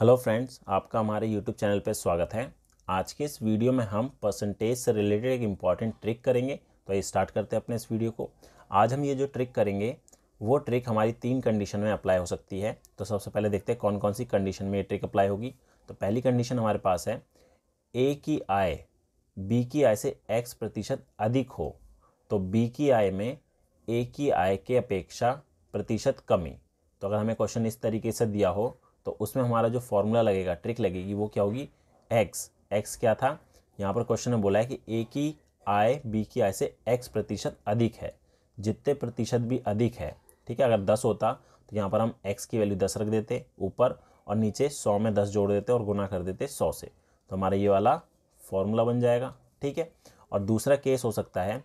hello friends आपका हमारे YouTube channel पर स्वागत है आज के इस वीडियो में हम परसेंटेज से रिलेटेड एक इम्पॉर्टेंट ट्रिक करेंगे तो ये स्टार्ट करते हैं अपने इस वीडियो को आज हम ये जो ट्रिक करेंगे वो ट्रिक हमारी तीन कंडीशन में अप्लाई हो सकती है तो सबसे पहले देखते हैं कौन कौन सी कंडीशन में ये ट्रिक अप्लाई होगी तो पहली कंडीशन हमारे पास है ए की आय बी की आय से एक्स प्रतिशत अधिक हो तो बी की आय में ए की आय के अपेक्षा प्रतिशत कमी तो अगर हमें क्वेश्चन इस तरीके से दिया हो तो उसमें हमारा जो फॉर्मूला लगेगा ट्रिक लगेगी वो क्या होगी एक्स एक्स क्या था यहाँ पर क्वेश्चन ने बोला है कि ए की आय बी की आय से एक्स प्रतिशत अधिक है जितने प्रतिशत भी अधिक है ठीक है अगर दस होता तो यहाँ पर हम एक्स की वैल्यू दस रख देते ऊपर और नीचे सौ में दस जोड़ देते और गुना कर देते सौ से तो हमारा ये वाला फॉर्मूला बन जाएगा ठीक है और दूसरा केस हो सकता है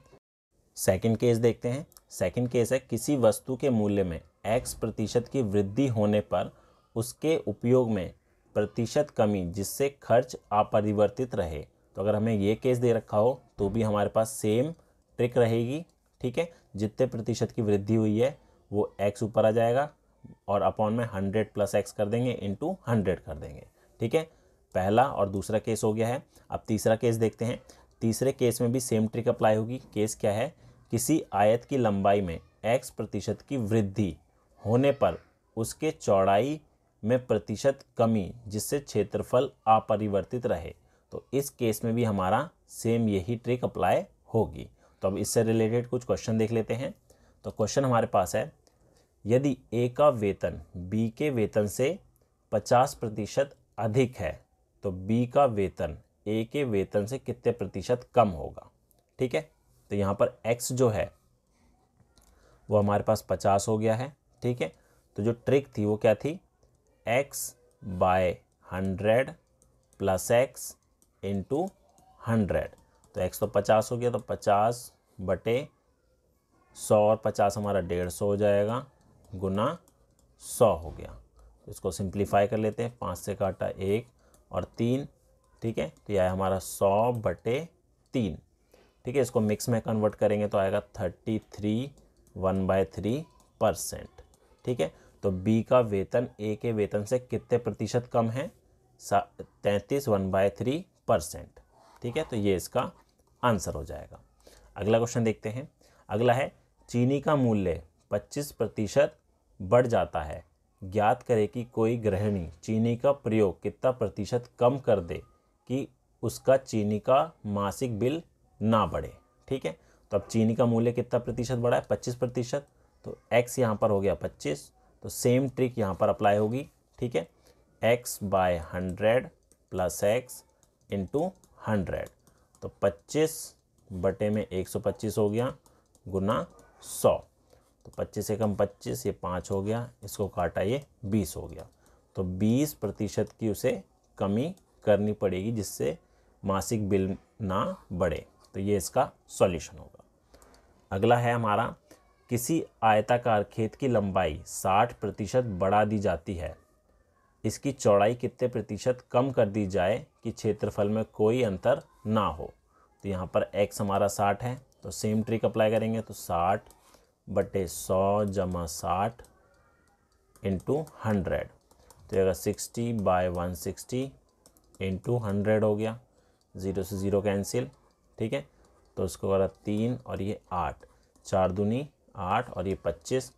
सेकंड केस देखते हैं सेकंड केस है किसी वस्तु के मूल्य में एक्स प्रतिशत की वृद्धि होने पर उसके उपयोग में प्रतिशत कमी जिससे खर्च अपरिवर्तित रहे तो अगर हमें ये केस दे रखा हो तो भी हमारे पास सेम ट्रिक रहेगी ठीक है जितने प्रतिशत की वृद्धि हुई है वो एक्स ऊपर आ जाएगा और अपॉन में हंड्रेड प्लस एक्स कर देंगे इंटू हंड्रेड कर देंगे ठीक है पहला और दूसरा केस हो गया है अब तीसरा केस देखते हैं तीसरे केस में भी सेम ट्रिक अप्लाई होगी केस क्या है किसी आयत की लंबाई में एक्स प्रतिशत की वृद्धि होने पर उसके चौड़ाई में प्रतिशत कमी जिससे क्षेत्रफल अपरिवर्तित रहे तो इस केस में भी हमारा सेम यही ट्रिक अप्लाई होगी तो अब इससे रिलेटेड कुछ क्वेश्चन देख लेते हैं तो क्वेश्चन हमारे पास है यदि ए का वेतन बी के वेतन से पचास प्रतिशत अधिक है तो बी का वेतन ए के वेतन से कितने प्रतिशत कम होगा ठीक है तो यहाँ पर एक्स जो है वो हमारे पास पचास हो गया है ठीक है तो जो ट्रिक थी वो क्या थी X by hundred plus X into hundred तो एक्स तो पचास हो गया तो पचास बटे सौ और पचास हमारा डेढ़ सौ हो जाएगा गुना सौ हो गया तो इसको सिंप्लीफाई कर लेते हैं पाँच से काटा एक और तीन ठीक है तो यह हमारा सौ बटे तीन ठीक है इसको मिक्स में कन्वर्ट करेंगे तो आएगा thirty three one by three percent ठीक है तो बी का वेतन ए के वेतन से कितने प्रतिशत कम है तैंतीस वन बाय थ्री परसेंट ठीक है तो ये इसका आंसर हो जाएगा अगला क्वेश्चन देखते हैं अगला है चीनी का मूल्य पच्चीस प्रतिशत बढ़ जाता है ज्ञात करे कि कोई गृहिणी चीनी का प्रयोग कितना प्रतिशत कम कर दे कि उसका चीनी का मासिक बिल ना बढ़े ठीक है तो अब चीनी का मूल्य कितना प्रतिशत बढ़ा है पच्चीस प्रतिशत तो एक्स यहाँ पर हो गया पच्चीस तो सेम ट्रिक यहाँ पर अप्लाई होगी ठीक है X by hundred plus X into hundred तो पच्चीस बटे में एक सौ पच्चीस हो गया गुना सौ तो पच्चीस कम पच्चीस ये पाँच हो गया इसको काटा ये बीस हो गया तो बीस प्रतिशत की उसे कमी करनी पड़ेगी जिससे मासिक बिल ना बढ़े तो ये इसका सॉल्यूशन होगा अगला है हमारा किसी आयताकार खेत की लंबाई 60 प्रतिशत बढ़ा दी जाती है इसकी चौड़ाई कितने प्रतिशत कम कर दी जाए कि क्षेत्रफल में कोई अंतर ना हो तो यहाँ पर x हमारा 60 है तो सेम ट्रिक अप्लाई करेंगे तो 60 बटे सौ जमा साठ इंटू हंड्रेड तो अगर sixty by one sixty into hundred हो गया ज़ीरो से ज़ीरो कैंसिल ठीक है तो उसको अगर तीन और ये आठ चार दूनी आठ और ये पच्चीस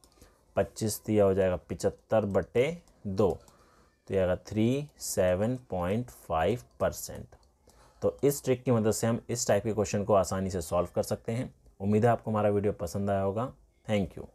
पच्चीस तो हो जाएगा पिचहत्तर बटे दो तो यह आएगा three seven point five percent तो इस ट्रिक की मदद से हम इस टाइप के क्वेश्चन को आसानी से सॉल्व कर सकते हैं उम्मीद है आपको हमारा वीडियो पसंद आया होगा थैंक यू